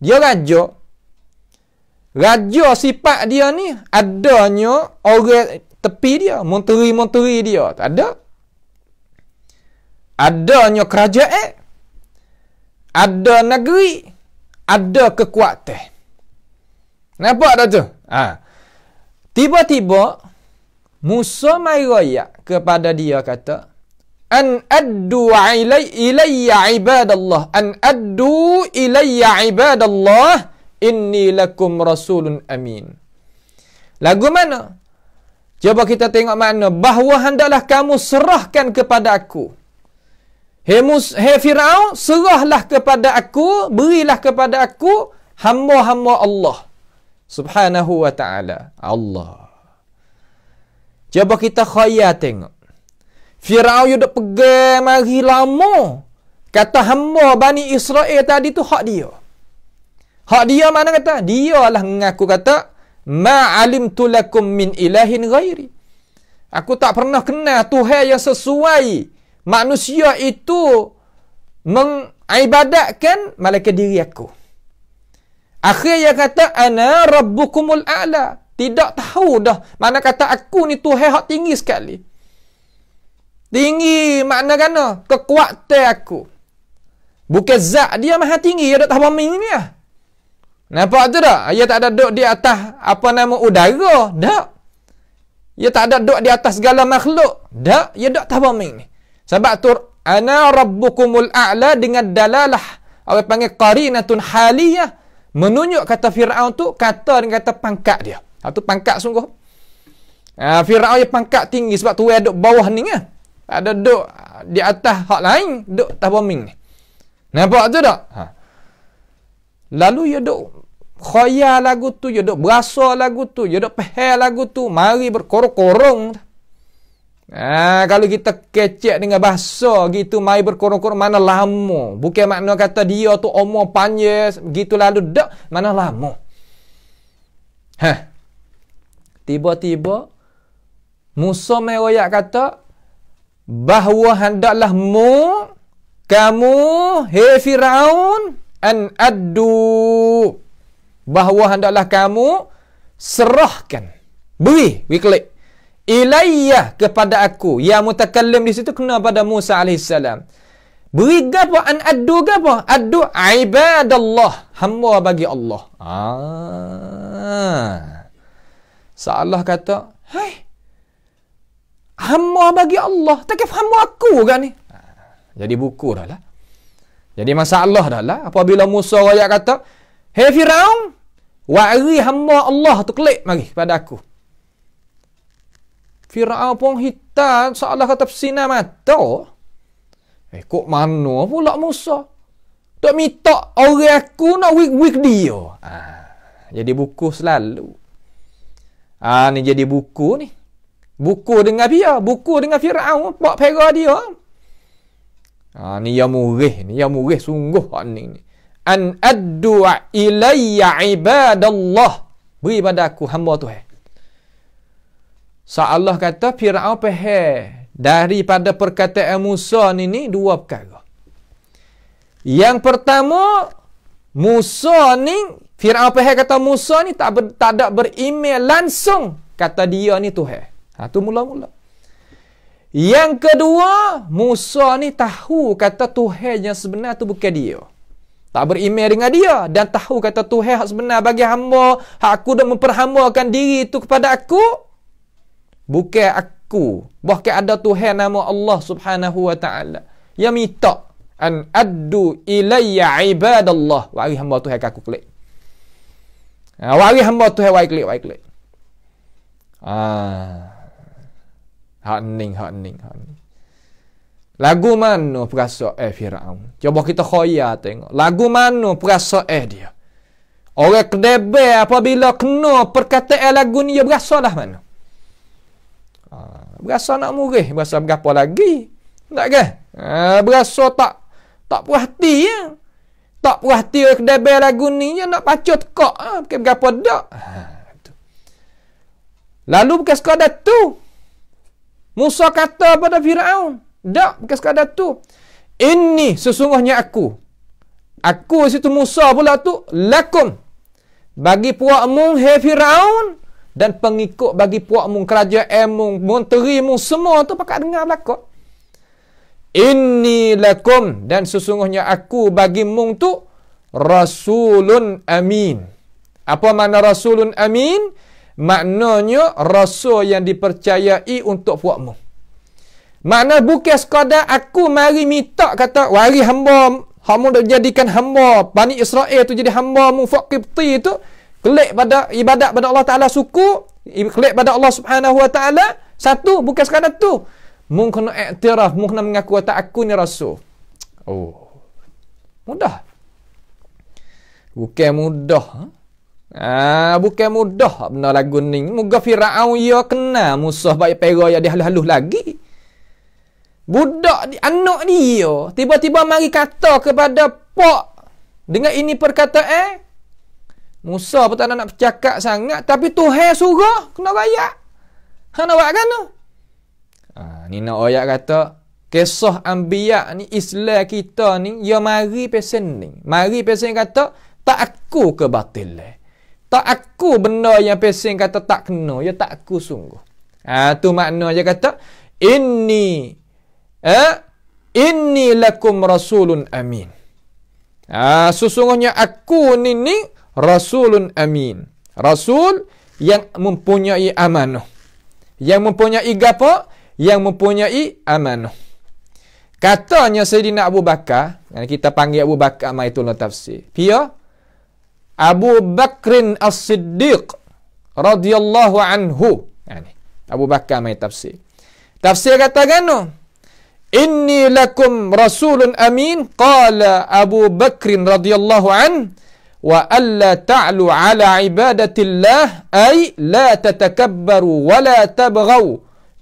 dia raja. Raja sifat dia ni adanya orang tepi dia, menteri-menteri dia. Tak ada. Adanya kerajaan. Ada negeri. Ada kekuatan. Nampak tak tu? Ha. Tiba-tiba, Musa mai royak kepada dia kata, an addu ilay, ilayya ibadallah an addu ilayya ibadallah inni lakum rasulun amin lagu mana cuba kita tengok makna bahawa hendaklah kamu serahkan kepada aku he mus he firaun serahlah kepada aku berilah kepada aku hamba-hamba Allah subhanahu wa taala Allah cuba kita khayal tengok Firaun you dok pegang mari lama. Kata hamba Bani Israel tadi tu hak dia. Hak dia mana kata? Dia lah mengaku kata, Ma alimtu lakum min ilahin ghairi. Aku tak pernah kenal Tuhan yang sesuai manusia itu mengibadatkan malaikat diri aku. Akhirnya dia kata, Ana rabbukumul a'la. Tidak tahu dah. Mana kata aku ni Tuhan hak tinggi sekali. Tinggi makna kena kekuatan aku. Bukan zat dia maha tinggi ya dak tahu mami ni ah. Nampak tu dak? Ia tak ada duduk di atas apa nama udara, dak. Ia tak ada duduk di atas segala makhluk, dak. Ia dak tahu mami ni. Sebab tu ana rabbukumul a'la dengan dalalah awak panggil qarinatun haliyah menunjuk kata Firaun tu kata dengan kata pangkat dia. Satu pangkat sungguh. Ah uh, Firaun dia pangkat tinggi sebab tu dia duduk bawah ni ah. Ya? ada duk di atas hak lain duk tak bombing ni nampak tu tak ha. lalu ia ya duk khaya lagu tu ia ya duk berasa lagu tu ia ya duk pehel lagu tu mari berkorong-korong ha, kalau kita kecek dengan bahasa gitu mai berkorong-korong mana lama bukan makna kata dia tu omong panjang gitu lalu dak mana lama ha tiba-tiba Musa meroyak kata bahawa hendaklah mu kamu he firaun an addu bahawa hendaklah kamu serahkan beri wiklik ilayya kepada aku Ya mutakallim di situ kena pada Musa alaihi salam beri gapo an addu gapo addu ibadallah hamba bagi Allah ah Sa'allah kata, Hai, hamba bagi Allah. Takkan faham aku kan ni? Ha, jadi buku dah lah. Jadi masalah dah lah. Apabila Musa rakyat kata, Hei Fir'aun, wa'ri hamba Allah tu klik mari kepada aku. Fir'aun pun hitam, seolah kata pesina mata. Eh, kok mana pula Musa? Tak minta orang aku nak wik-wik dia. Ah, jadi buku selalu. Ah, ni jadi buku ni. Buku dengan dia, buku dengan Firaun, pak pera dia. Ha ni yang murih ni, yang murih sungguh hak ni. An addu ilayya ibadallah. Beri pada aku hamba tu. Eh. So Allah kata Firaun pehe daripada perkataan Musa ni ni dua perkara. Yang pertama Musa ni Firaun pehe kata Musa ni tak ber, tak ada berimel langsung kata dia ni Tuhan. Eh. Ha, tu mula-mula. Yang kedua, Musa ni tahu kata Tuhan yang sebenar tu bukan dia. Tak berimeh dengan dia dan tahu kata Tuhan hak sebenar bagi hamba, hak aku dah memperhamakan diri itu kepada aku. Bukan aku. Bahkan ada Tuhan nama Allah subhanahu wa ta'ala. Yang minta. An addu ilayya ibadallah. Wari hamba Tuhan ke aku klik. Ha, wari hamba Tuhan wari klik, wari klik. Ah. Hening, hening, hening. Lagu mana perasa eh Fir'aun? Coba kita khaya tengok. Lagu mana perasa eh dia? Orang kedebe apabila kena perkataan eh lagu ni, dia berasa lah mana? Ha, berasa nak murih, berasa berapa lagi? Tak ke? Ha, berasa tak tak puas hati ya? Tak puas hati orang kedebe lagu ni, dia ya? nak pacut tekak. Ha, berapa dak? Ha, Lalu bukan sekadar tu. Musa kata pada Firaun, "Dak, bukan sekadar tu. Ini sesungguhnya aku. Aku situ Musa pula tu lakum bagi puak mu hai Firaun dan pengikut bagi puak mu kerajaan eh, mu, menteri mu semua tu pakak dengar belaka. Inni lakum dan sesungguhnya aku bagi mu tu rasulun amin. Apa makna rasulun amin? maknanya rasul yang dipercayai untuk puakmu. Makna bukan sekadar aku mari minta kata wari hamba kamu dah jadikan hamba Bani Israel tu jadi hamba mu faqibti tu klik pada ibadat pada Allah Taala suku klik pada Allah Subhanahu Wa Taala satu bukan sekadar tu mu kena iktiraf mu kena mengaku kata aku ni rasul oh mudah bukan mudah ha? Ah, bukan mudah benda lagu ni. Moga Firaun ia ya, kena Musa baik pera yang dia halus-halus lagi. Budak anak dia ya. tiba-tiba mari kata kepada pak dengan ini perkataan eh? Musa pun tak nak bercakap sangat tapi Tuhan suruh kena rayak. Ha nak buat kan tu? Ah, ni nak ayat kata kisah anbiya ni Islam kita ni ia ya, mari pesan ni. Mari pesan kata tak aku kebatilan. Eh. Tak aku benda yang pesing kata tak kena. Ya tak aku sungguh. Ha, tu makna dia kata. Ini. Eh, ha, ini lakum rasulun amin. Ha, sesungguhnya aku ni ni rasulun amin. Rasul yang mempunyai amanah. Yang mempunyai apa? Yang mempunyai amanah. Katanya Sayyidina Abu Bakar. Kita panggil Abu Bakar maitullah tafsir. Pia. Abu Bakrin As-Siddiq radhiyallahu anhu. Yani, Abu Bakar main tafsir. Tafsir kata gano? Kan, Inni lakum rasulun amin qala Abu Bakrin radhiyallahu an wa alla ta'lu ala ibadatillah ay la tatakabbaru wa la tabghaw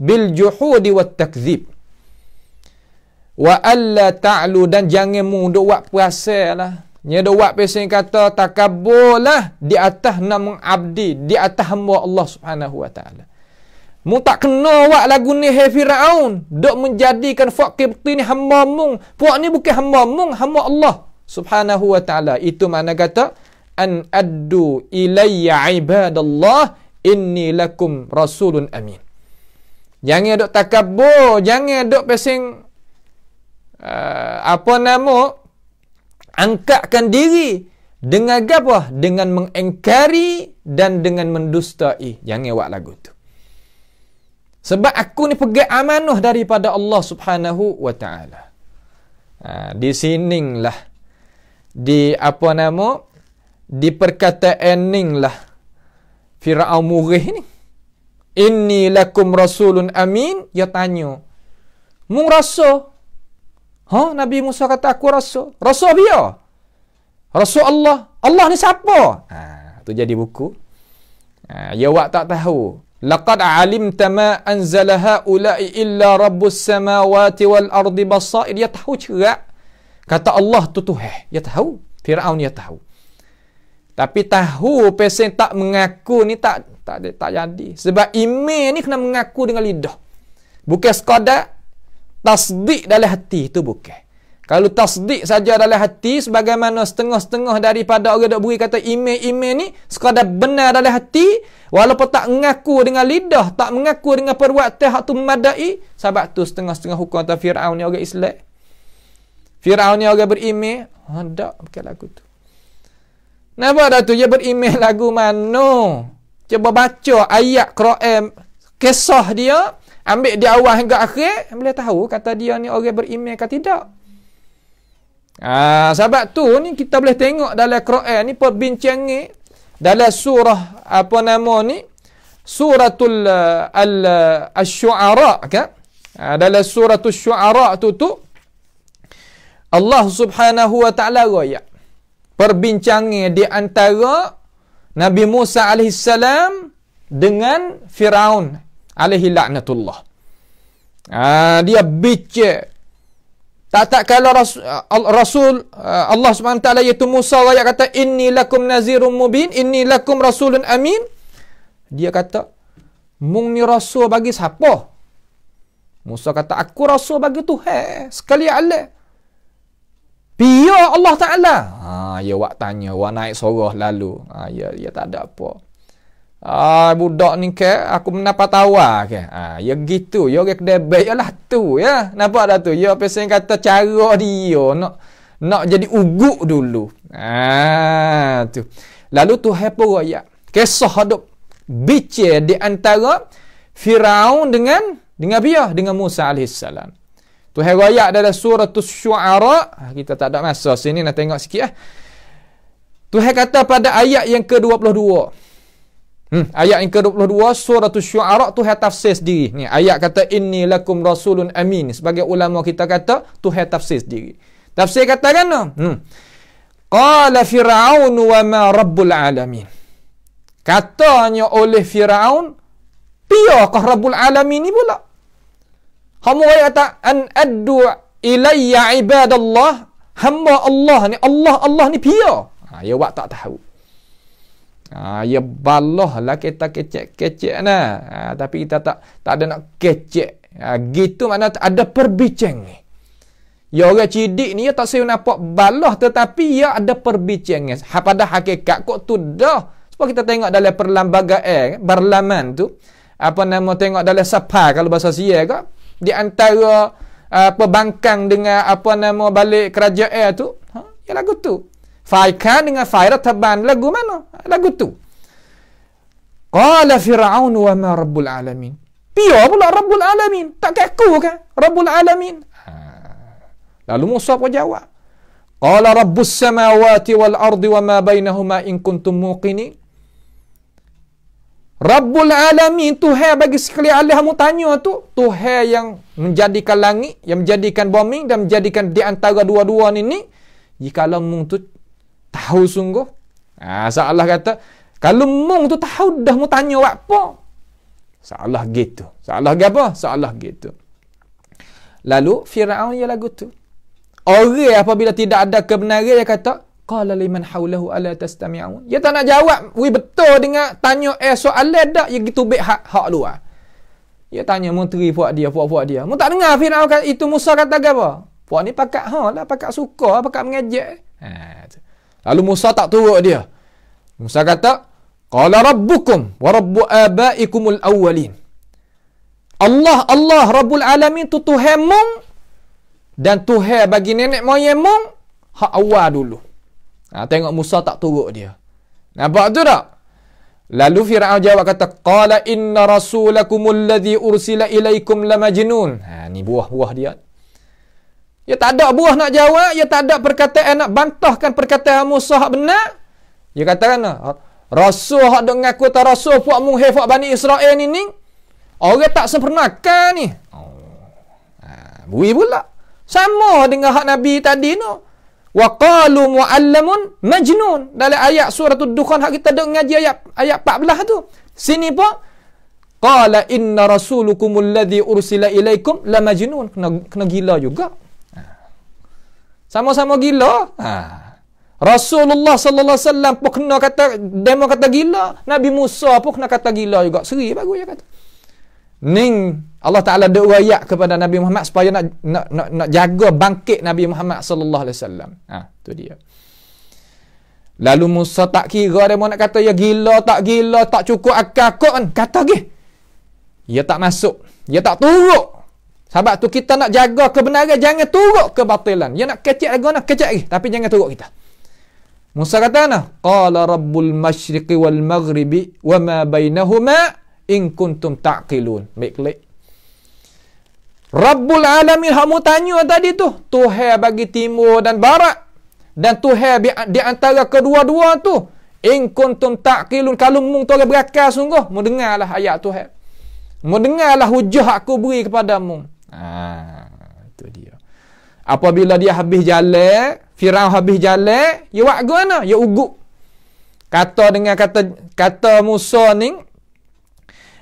bil juhud wat takdzib. Wa alla ta'lu dan jangan mu duk buat puasalah. Nya ada wak pesen kata takabullah di atas nama abdi, di atas hamba Allah Subhanahu wa taala. Mu tak kena wak lagu ni hai Firaun, dok menjadikan fakir betul ni hamba mung. Puak ni bukan hamba mung, hamba Allah Subhanahu wa taala. Itu mana kata an addu ilayya ibadallah inni lakum rasulun amin. Jangan dok takabur, jangan dok pesen uh, apa nama angkatkan diri dengan apa? Dengan mengengkari dan dengan mendustai. yang buat lagu tu. Sebab aku ni pegang amanah daripada Allah Subhanahu wa taala. Ha, di lah di apa nama? Di perkataan ninglah Firaun murih ni. Inni lakum rasulun amin, ya tanya. Mu rasa Ha Nabi Musa kata aku rasul. Rasul dia. Rasul Allah. Allah ni siapa? Ha tu jadi buku. Ha ya wak tak tahu. Laqad alimta ma anzalaha ula'i illa rabbus samawati wal ardi basair. Ya tahu cerak. Kata Allah tu tu heh. Ya tahu. Firaun ya tahu. Tapi tahu pesen tak mengaku ni tak tak tak jadi. Sebab iman ni kena mengaku dengan lidah. Bukan sekadar tasdik dalam hati itu bukan. Kalau tasdik saja dalam hati sebagaimana setengah-setengah daripada orang dok beri kata iman-iman ni sekadar benar dalam hati walaupun tak mengaku dengan lidah, tak mengaku dengan perbuatan hak tu madai, sebab tu setengah-setengah hukum atau Firaun ni orang Islam. Firaun ni orang beriman, hendak ha, oh, bukan lagu tu. Napa dah tu dia beriman lagu mana? Cuba baca ayat Quran kisah dia Ambil dia awal hingga akhir, boleh tahu kata dia ni orang beriman ke tidak. Ah, sebab tu ni kita boleh tengok dalam Quran ni perbincangan dalam surah apa nama ni? Suratul eh, al eh, Asy-Syu'ara kan? Ah, dalam surah Asy-Syu'ara tu tu Allah Subhanahu wa taala ya, Perbincangan di antara Nabi Musa alaihissalam dengan Firaun alaihi laknatullah. Ah, dia bice. Tak tak kalau Rasul, Rasul ah, Allah SWT iaitu Musa ayat kata inni lakum nazirun mubin inni lakum rasulun amin. Dia kata mung ni rasul bagi siapa? Musa kata aku rasul bagi Tuhan sekali Allah. Biar Allah Taala. Ha ya wak tanya, wak naik sorah lalu. Ha ya ya tak ada apa. Ah budak ni ke aku menapa tahu ah, ke. Ah ya gitu. Ya orang kedai baik ya lah tu ya. Nampak dah tu. Ya pesen kata cara dia nak nak jadi uguk dulu. Ah tu. Lalu tu hepo ya. Kisah hidup bice di antara Firaun dengan dengan Bia dengan Musa alaihissalam. Tu ayat dalam surah asy ah, Kita tak ada masa sini nak tengok sikit eh. Tuhan kata pada ayat yang ke-22. Hmm. Ayat yang ke-22 surah Asy-Syu'ara tu hal tafsir sendiri. Ni ayat kata inni lakum rasulun amin. Sebagai ulama kita kata tu hal tafsir sendiri. Tafsir kata kan? Hmm. Qala Fir'aun wa ma rabbul alamin. Katanya oleh Fir'aun, piakah Rabbul Alamin ni pula? Hamu ayat kata, An addu ilayya ibadallah, hamba Allah ni, Allah Allah ni piak. Ha, ya, awak tak tahu. Ha, ya balah lah kita kecek-kecek na. Ha, tapi kita tak tak ada nak kecek. Ha, gitu mana ada perbincang ni. Ya orang cidik ni ya tak saya nampak balah tetapi ya ada perbincang. Ha, pada hakikat kok tu dah. Sebab kita tengok dalam perlambagaan, eh, berlaman tu. Apa nama tengok dalam sapa kalau bahasa siya ke. Di antara apa uh, bangkang dengan apa nama balik kerajaan tu. Ha, ya lagu tu. Fai kan dengan fai rataban lagu mana? Lagu tu. Qala Fir'aun wa ma Rabbul Alamin. Pia pula Rabbul Alamin. Tak kaku kan? Rabbul Alamin. Ha. Lalu Musa pun jawab. Qala Rabbus Samawati wal Ardi wa ma bainahuma in kuntum muqinin. Rabbul Alamin Tuhan bagi sekali Allah mu tanya tu Tuhan yang menjadikan langit yang menjadikan bumi dan menjadikan di antara dua-dua ni ni jika lamu tu tahu sungguh. Ha, so kata, kalau mung tu tahu dah mu tanya apa? Salah gitu. Salah apa? Salah gitu. Lalu Firaun ya lagu tu. Orang apabila tidak ada kebenaran dia kata, qala liman haulahu ala tastami'un. Dia tak nak jawab, we betul dengan tanya eh soalan dak ya gitu baik hak hak luar. Dia tanya menteri puak dia, puak-puak dia. Mu tak dengar Firaun kata itu Musa kata apa? Puak ni pakat ha lah, pakat suka, pakat mengejek. Ha. Lalu Musa tak turut dia. Musa kata, Qala rabbukum wa rabbu abaikumul awwalin. Allah Allah Rabbul Alamin tu Tuhan mung dan Tuhan bagi nenek moyang mung hak awal dulu. Ha, tengok Musa tak turut dia. Nampak tu tak? Lalu Firaun jawab kata qala inna rasulakumul ladzi ursila ilaikum lamajnun. Ha ni buah-buah dia. Ya tak ada buah nak jawab, ya tak ada perkataan nak bantahkan perkataan Musa hak benar. Ya kata kena, rasul hak dok ngaku tak rasul puak mu hai Bani Israel ni ni. Orang tak sempurna kan ni. Oh. Ah, bui pula. Sama dengan hak Nabi tadi no. Wa qalu muallamun majnun. Dalam ayat surah Dukhan hak kita dok ngaji ayat ayat 14 tu. Sini pun Qala inna rasulukumul ladhi ursila ilaikum la majnun. Kena, kena gila juga. Sama-sama gila. Ha. Rasulullah sallallahu alaihi wasallam pun kena kata demo kata gila, Nabi Musa pun kena kata gila juga. Seri bagus dia kata. Ning Allah Taala ada ayat kepada Nabi Muhammad supaya nak nak nak, nak jaga bangkit Nabi Muhammad sallallahu alaihi wasallam. Ah, ha, tu dia. Lalu Musa tak kira dia nak kata ya gila tak gila tak cukup akal kot kan kata ge. Ya tak masuk. Ya tak turuk sebab tu kita nak jaga kebenaran, jangan turut kebatilan. Dia nak kecek lagi, nak kecek lagi. Tapi jangan turut kita. Musa kata mana? Qala rabbul masyriqi wal maghribi wama ma bainahuma in kuntum ta'qilun. Baik klik. Rabbul alamin hamu tanya tadi tu. Tuhai bagi timur dan barat. Dan Tuhai di antara kedua-dua tu. In kuntum ta'qilun. Kalau mung tu berakal sungguh. Mendengarlah ayat Tuhai. Mendengarlah hujah aku beri kepada mung. Ha, itu dia. Apabila dia habis jalan, Firaun habis jalan, ya buat guna, ya ugut. Kata dengan kata kata Musa ni,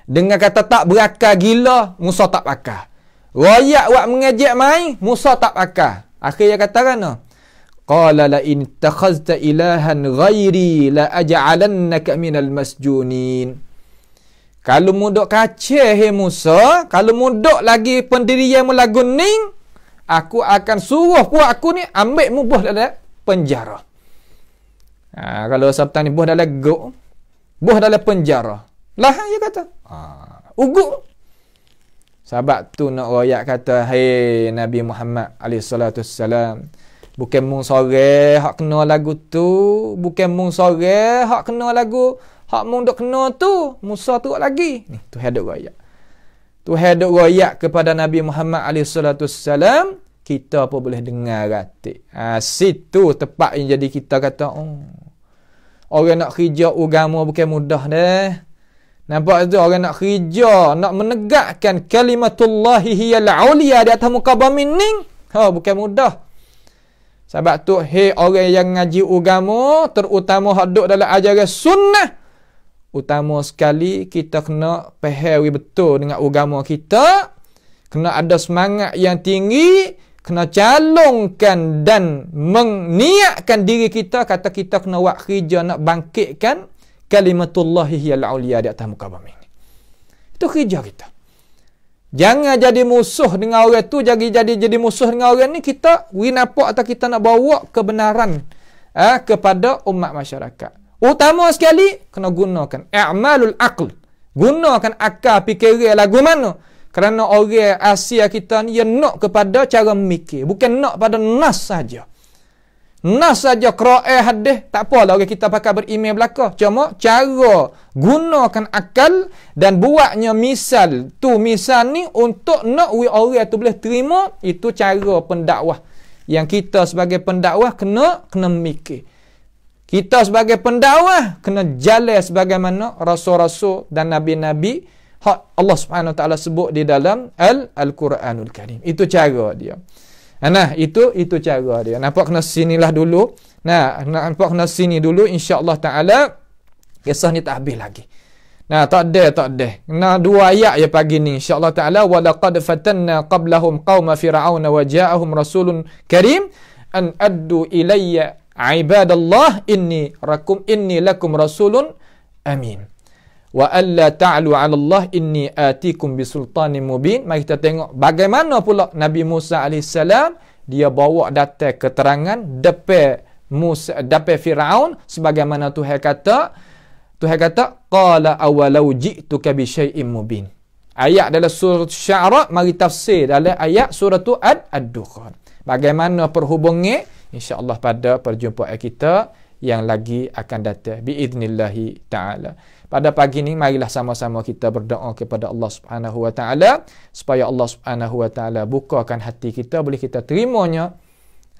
dengan kata tak berakal gila, Musa tak pakah. Royak buat mengejek main, Musa tak pakah. Akhirnya kata kena. Qala la in takhazta ilahan ghairi la aj'alannaka minal masjunin. Kalau mudok kaca he Musa, kalau mudok lagi pendiri yang melagu ning, aku akan suruh puak aku ni ambil mu buah dalam penjara. Ha, kalau sabtang ni buah dalam gok, buah dalam penjara. Lah, dia kata. Ha, uguk. Sahabat tu nak royak kata, Hei Nabi Muhammad alaihissalatussalam, bukan mung sore hak kena lagu tu, bukan mung sore hak kena lagu Hak mung dok kena tu, Musa tu lagi. Ni, tu hadok raya. Tu hadok raya kepada Nabi Muhammad alaihi salatu wasalam, kita apa boleh dengar ratik. Ha, situ tempat yang jadi kita kata, oh. Orang nak kerja agama bukan mudah deh. Nampak tu orang nak kerja, nak menegakkan kalimatullah hiyal auliya di atas muka bumi ni, ha bukan mudah. Sebab tu hei orang yang ngaji agama terutama hak duduk dalam ajaran sunnah utama sekali kita kena pahami betul dengan agama kita kena ada semangat yang tinggi kena calungkan dan meniatkan diri kita kata kita kena buat kerja nak bangkitkan kalimatullah hiyal auliya di atas muka bumi ini. itu kerja kita Jangan jadi musuh dengan orang tu jadi jadi jadi musuh dengan orang ni kita winapok atau kita nak bawa kebenaran eh, kepada umat masyarakat. Utama sekali kena gunakan i'malul aql. Gunakan akal fikiran lagu mana? Kerana orang Asia kita ni yang nak kepada cara mikir, bukan nak pada nas saja. Nas saja qira'a hadis tak apalah orang kita pakai berimej belaka. Cuma cara gunakan akal dan buatnya misal tu misal ni untuk nak we orang tu boleh terima itu cara pendakwah. Yang kita sebagai pendakwah kena kena mikir. Kita sebagai pendakwah kena jalan sebagaimana rasul-rasul dan nabi-nabi hak Allah Subhanahu Wa Taala sebut di dalam al al-Quranul Karim. Itu cara dia. Ha, nah, itu itu cara dia. Nampak kena sinilah dulu. Nah, nampak kena sini dulu insya-Allah Taala kisah ni tak habis lagi. Nah, tak ada, tak ada. Nah, dua ayat ya pagi ni insya-Allah Taala wa laqad fatanna qablahum qauma fir'auna wa ja'ahum rasulun karim an addu ilayya ibadallah inni rakum inni lakum rasulun amin wa alla ta'lu 'ala Allah inni atikum bi sultanin mubin mari kita tengok bagaimana pula Nabi Musa alaihissalam dia bawa data keterangan depan Musa depan Firaun sebagaimana Tuhan kata Tuhan kata qala awalau ji'tuka bi syai'in mubin ayat dalam surah syara mari tafsir dalam ayat surah ad-dukhan bagaimana perhubungan Insya Allah pada perjumpaan kita yang lagi akan datang biiznillahi taala. Pada pagi ini marilah sama-sama kita berdoa kepada Allah Subhanahu wa taala supaya Allah Subhanahu wa taala bukakan hati kita boleh kita terimanya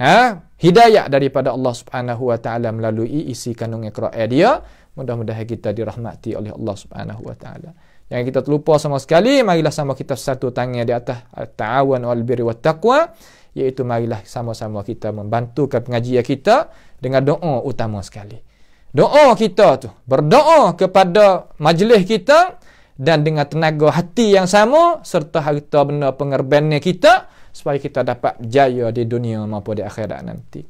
ha? hidayah daripada Allah Subhanahu wa taala melalui isi kandungan Quran dia. Mudah-mudahan kita dirahmati oleh Allah Subhanahu wa taala. Yang kita terlupa sama sekali marilah sama kita satu tangan di atas ta'awun wal birri wat taqwa iaitu marilah sama-sama kita membantukan pengajian kita dengan doa utama sekali. Doa kita tu, berdoa kepada majlis kita dan dengan tenaga hati yang sama serta harta benda pengorbanan kita supaya kita dapat jaya di dunia maupun di akhirat nanti.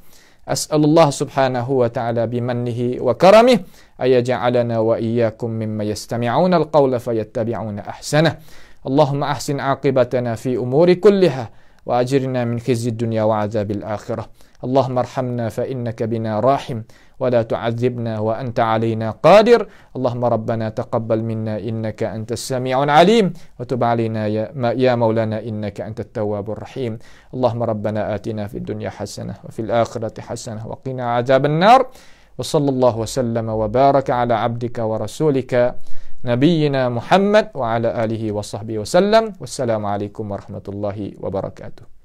As'alullah subhanahu wa ta'ala bimanihi wa karamih ayaja'alana wa iyakum mimma yastami'una al-qawla fayattabi'una ahsana. Allahumma ahsin aqibatana fi umuri kulliha. وأجرنا من خزي الدنيا وعذاب الآخرة اللهم ارحمنا فإنك بنا راحم ولا تعذبنا وأنت علينا قادر اللهم ربنا تقبل منا إنك أنت السميع العليم وتب علينا يا مولانا إنك أنت التواب الرحيم اللهم ربنا آتنا في الدنيا حسنة وفي الآخرة حسنة وقنا عذاب النار وصلى الله وسلم وبارك على عبدك ورسولك نبينا محمد وعلى آله وصحبه وسلم والسلام عليكم ورحمة الله وبركاته